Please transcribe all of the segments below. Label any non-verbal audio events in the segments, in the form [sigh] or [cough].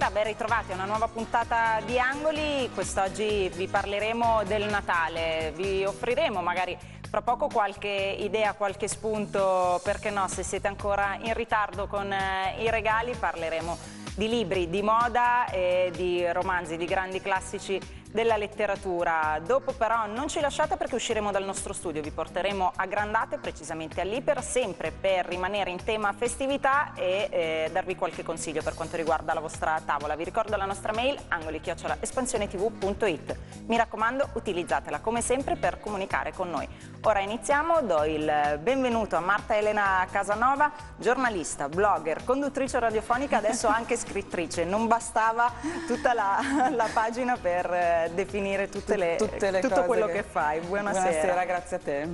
Buonasera, ben ritrovati a una nuova puntata di Angoli. Quest'oggi vi parleremo del Natale, vi offriremo magari fra poco qualche idea, qualche spunto, perché no, se siete ancora in ritardo con eh, i regali parleremo di libri, di moda e di romanzi, di grandi classici della letteratura. Dopo però non ci lasciate perché usciremo dal nostro studio, vi porteremo a Grandate, precisamente all'Iper, sempre per rimanere in tema festività e eh, darvi qualche consiglio per quanto riguarda la vostra tavola. Vi ricordo la nostra mail angoli-espansionetv.it. Mi raccomando, utilizzatela come sempre per comunicare con noi. Ora iniziamo, do il benvenuto a Marta Elena Casanova, giornalista, blogger, conduttrice radiofonica, adesso anche scrittrice. Non bastava tutta la, [laughs] la pagina per eh, eh, definire le, Tutte le tutto quello che, che fai. Buonasera. Buonasera, grazie a te.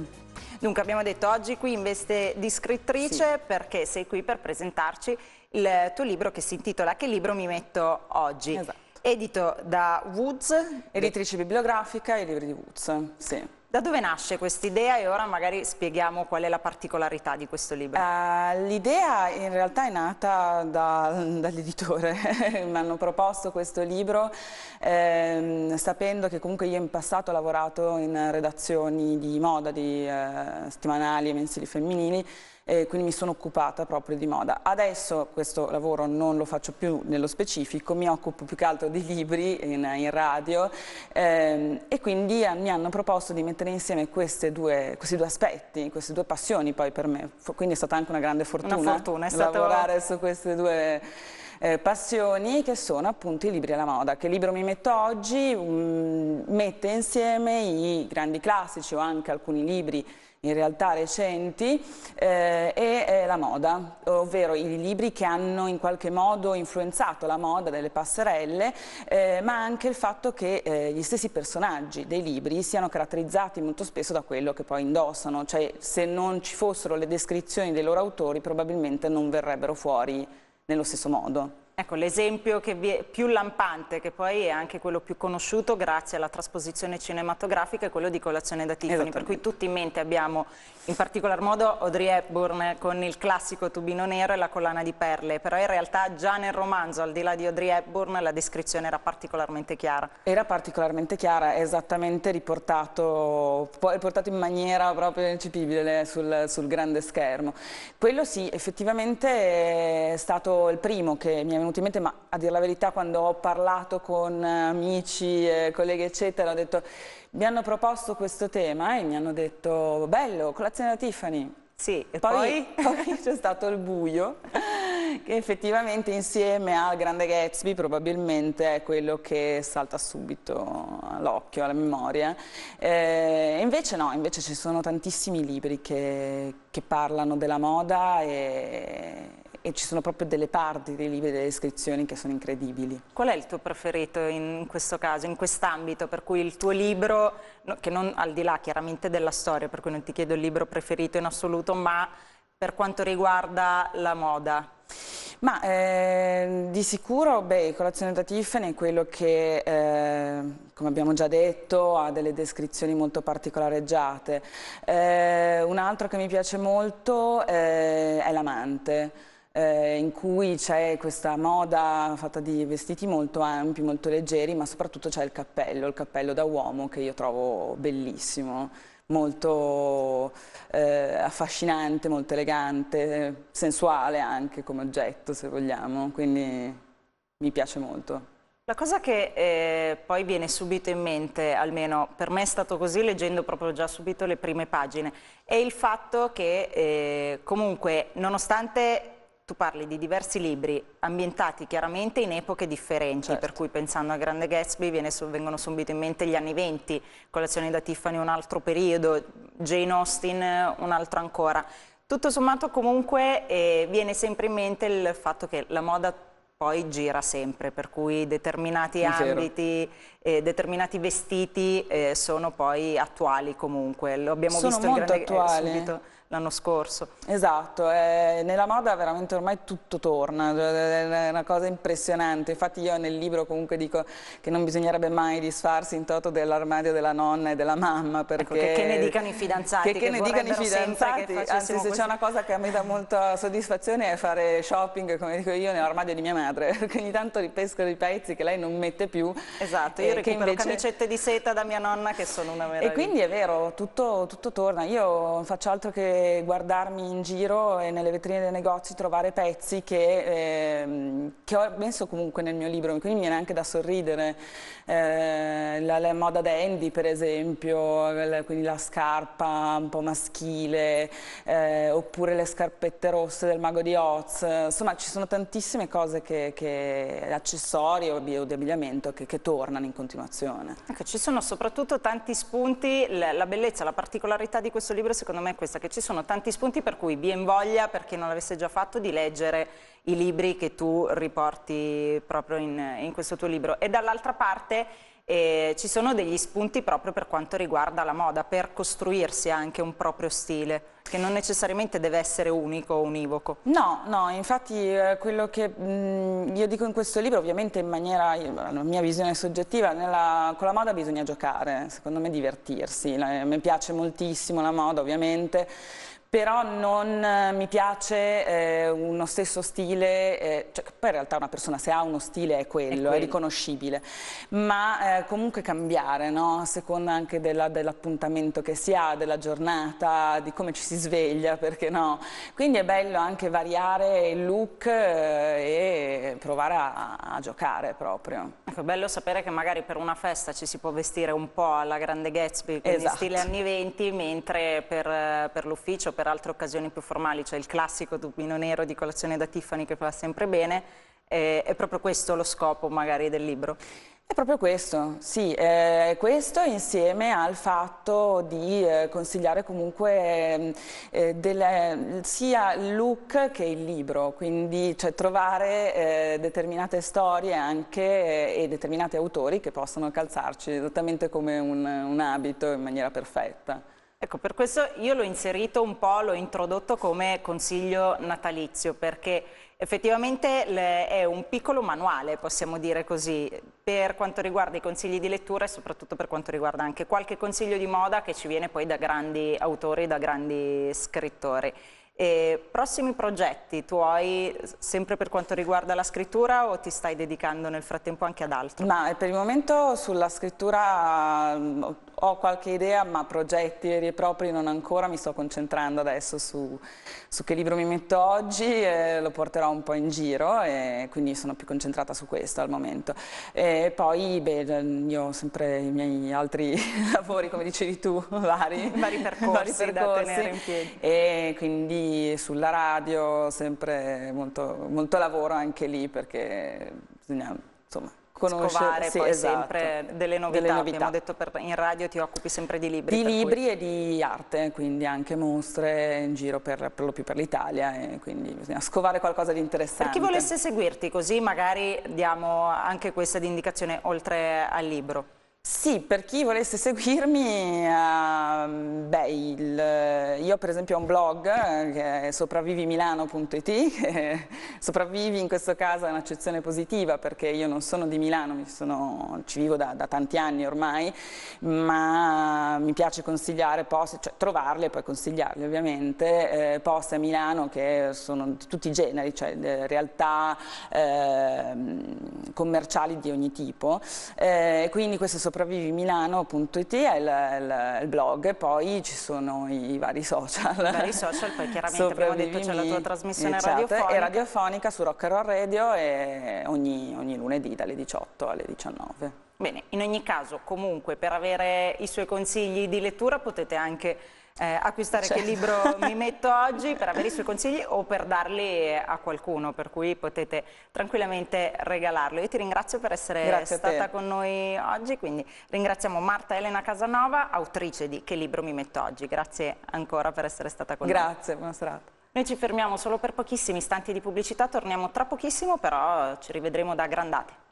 Dunque abbiamo detto oggi qui in veste di scrittrice sì. perché sei qui per presentarci il tuo libro che si intitola Che libro mi metto oggi? Esatto. Edito da Woods. Editrice bibliografica e libri di Woods, sì. Da dove nasce quest'idea e ora magari spieghiamo qual è la particolarità di questo libro? Uh, L'idea in realtà è nata da, dall'editore, [laughs] mi hanno proposto questo libro eh, sapendo che comunque io in passato ho lavorato in redazioni di moda, di eh, settimanali e mensili femminili eh, quindi mi sono occupata proprio di moda. Adesso questo lavoro non lo faccio più nello specifico, mi occupo più che altro di libri in, in radio ehm, e quindi mi hanno proposto di mettere insieme due, questi due aspetti, queste due passioni poi per me, quindi è stata anche una grande fortuna, una fortuna lavorare stato... su queste due... Eh, passioni che sono appunto i libri alla moda. Che libro mi metto oggi? Um, mette insieme i grandi classici o anche alcuni libri in realtà recenti, eh, è eh, la moda, ovvero i libri che hanno in qualche modo influenzato la moda delle passerelle, eh, ma anche il fatto che eh, gli stessi personaggi dei libri siano caratterizzati molto spesso da quello che poi indossano, cioè se non ci fossero le descrizioni dei loro autori probabilmente non verrebbero fuori nello stesso modo. Ecco, l'esempio più lampante, che poi è anche quello più conosciuto grazie alla trasposizione cinematografica, è quello di Colazione da Tiffany, per cui tutti in mente abbiamo in particolar modo Audrey Hepburn con il classico tubino nero e la collana di perle, però in realtà già nel romanzo, al di là di Audrey Hepburn, la descrizione era particolarmente chiara. Era particolarmente chiara, esattamente riportato, riportato in maniera proprio incipibile sul, sul grande schermo. Quello sì, effettivamente è stato il primo che mi aveva venuto in mente, ma a dire la verità quando ho parlato con eh, amici, eh, colleghi eccetera, ho detto, mi hanno proposto questo tema e mi hanno detto, bello, colazione da Tiffany. Sì, e poi, poi? [laughs] poi c'è stato il buio, che effettivamente insieme al grande Gatsby probabilmente è quello che salta subito all'occhio, alla memoria. Eh, invece no, invece ci sono tantissimi libri che, che parlano della moda e e ci sono proprio delle parti dei libri e delle descrizioni che sono incredibili. Qual è il tuo preferito in questo caso, in quest'ambito, per cui il tuo libro, che non al di là chiaramente della storia, per cui non ti chiedo il libro preferito in assoluto, ma per quanto riguarda la moda? Ma eh, di sicuro, beh, colazione da Tiffany è quello che, eh, come abbiamo già detto, ha delle descrizioni molto particolareggiate. Eh, un altro che mi piace molto ehm, è l'amante eh, in cui c'è questa moda fatta di vestiti molto ampi, molto leggeri, ma soprattutto c'è il cappello, il cappello da uomo che io trovo bellissimo, molto eh, affascinante, molto elegante, sensuale anche come oggetto se vogliamo, quindi mi piace molto. La cosa che eh, poi viene subito in mente, almeno per me è stato così leggendo proprio già subito le prime pagine, è il fatto che eh, comunque nonostante tu parli di diversi libri ambientati chiaramente in epoche differenti, certo. per cui pensando a Grande Gatsby vengono subito in mente gli anni venti, Colazione da Tiffany un altro periodo, Jane Austen un altro ancora. Tutto sommato comunque eh, viene sempre in mente il fatto che la moda poi gira sempre, per cui determinati Misero. ambiti, eh, determinati vestiti eh, sono poi attuali comunque. Lo abbiamo sono visto in grande, eh, attuali. Eh. subito l'anno scorso. Esatto, eh, nella moda veramente ormai tutto torna, è una cosa impressionante, infatti io nel libro comunque dico che non bisognerebbe mai disfarsi in toto dell'armadio della nonna e della mamma ecco, perché... Ecco, che, che, ne dicano i fidanzati, che, che, ne dicano i fidanzati, anzi se c'è una cosa che a me dà molta soddisfazione è fare shopping, come dico io, nell'armadio di mia madre, perché [laughs] ogni tanto ripesco dei pezzi che lei non mette più. Esatto, eh, io recupero invece... camicette di seta da mia nonna che sono una meraviglia. E quindi è vero, tutto, tutto torna, io faccio altro che guardarmi in giro e nelle vetrine dei negozi trovare pezzi che, eh, che ho messo comunque nel mio libro, quindi mi viene anche da sorridere. Eh, la, la, moda dandy per esempio, la, quindi la scarpa un po' maschile, eh, oppure le scarpette rosse del mago di Oz, insomma ci sono tantissime cose, che, che accessori o di, abbigliamento che, che, tornano in continuazione. Ecco, ci sono soprattutto tanti spunti, la, bellezza, la particolarità di questo libro secondo me è questa, che ci sono tanti spunti per cui vi invoglia, per chi non l'avesse già fatto, di leggere i libri che tu riporti proprio in, in questo tuo libro. E dall'altra parte e ci sono degli spunti proprio per quanto riguarda la moda, per costruirsi anche un proprio stile che non necessariamente deve essere unico o univoco. No, no, infatti eh, quello che mh, mm, io dico in questo libro, ovviamente in maniera, eh, la mia visione soggettiva, nella, con la moda bisogna giocare, secondo me divertirsi, la, eh, mi piace moltissimo la moda ovviamente, però non eh, mi piace eh, uno stesso stile, eh, cioè, poi in realtà una persona se ha uno stile è quello, è, quello. è riconoscibile, ma eh, comunque cambiare, no? a seconda anche dell'appuntamento dell che si ha, della giornata, di come ci si sveglia, perché no? Quindi è bello anche variare il look eh, e provare a, a giocare proprio. Ecco, è bello sapere che magari per una festa ci si può vestire un po' alla grande Gatsby, quindi esatto. stile anni 20, mentre per, per l'ufficio, per per altre occasioni più formali, cioè il classico tubino nero di colazione da Tiffany che fa sempre bene, eh, è proprio questo lo scopo magari del libro? È proprio questo, sì, eh, questo insieme al fatto di eh, consigliare comunque eh, delle, sia il look che il libro, quindi cioè, trovare eh, determinate storie anche eh, e determinati autori che possano calzarci esattamente come un, un abito in maniera perfetta. Ecco, per questo io l'ho inserito un po', l'ho introdotto come consiglio natalizio, perché effettivamente è un piccolo manuale, possiamo dire così, per quanto riguarda i consigli di lettura e soprattutto per quanto riguarda anche qualche consiglio di moda che ci viene poi da grandi autori, da grandi scrittori. E prossimi progetti tuoi, sempre per quanto riguarda la scrittura o ti stai dedicando nel frattempo anche ad altro? Ma per il momento sulla scrittura ho qualche idea ma progetti veri e propri non ancora, mi sto concentrando adesso su, su che libro mi metto oggi, lo porterò un po' in giro e quindi sono più concentrata su questo al momento. E poi beh, io ho sempre i miei altri [laughs] lavori come dicevi tu, [laughs] vari, [laughs] vari percorsi, vari percorsi da tenere in piedi. E quindi sulla radio sempre molto, molto lavoro anche lì perché bisogna insomma Conosce, scovare sì, poi esatto. sempre delle novità, delle novità. abbiamo detto per, in radio ti occupi sempre di libri. Di libri cui... e di arte, quindi anche mostre in giro per, per lo più per l'Italia, quindi bisogna scovare qualcosa di interessante. Per chi volesse seguirti così magari diamo anche questa di indicazione oltre al libro. Sì, per chi volesse seguirmi, uh, beh, il, io per esempio ho un blog eh, che è sopravvivimilano.it, che [laughs] sopravvivi in questo caso è un'accezione positiva perché io non sono di Milano, sono, ci vivo da, da, tanti anni ormai, ma mi piace consigliare posti, cioè trovarli e poi consigliarli ovviamente, eh, posti a Milano che sono di tutti i generi, cioè eh, realtà eh, commerciali di ogni tipo, eh, quindi questo sopravvivi sopravvivimilano.it è il, il, il, blog, poi ci sono i vari social. I vari social, poi chiaramente abbiamo detto c'è la tua trasmissione chat, certo, radiofonica. E radiofonica su Rock and Roll Radio e ogni, ogni lunedì dalle 18 alle 19. Bene, in ogni caso comunque per avere i suoi consigli di lettura potete anche eh, acquistare cioè. che libro mi [laughs] metto oggi per avere i suoi consigli o per darli a qualcuno, per cui potete tranquillamente regalarlo. Io ti ringrazio per essere Grazie stata con noi oggi, quindi ringraziamo Marta Elena Casanova, autrice di Che libro mi metto oggi. Grazie ancora per essere stata con Grazie, noi. Grazie, buona serata. Noi ci fermiamo solo per pochissimi istanti di pubblicità, torniamo tra pochissimo, però ci rivedremo da Grandate.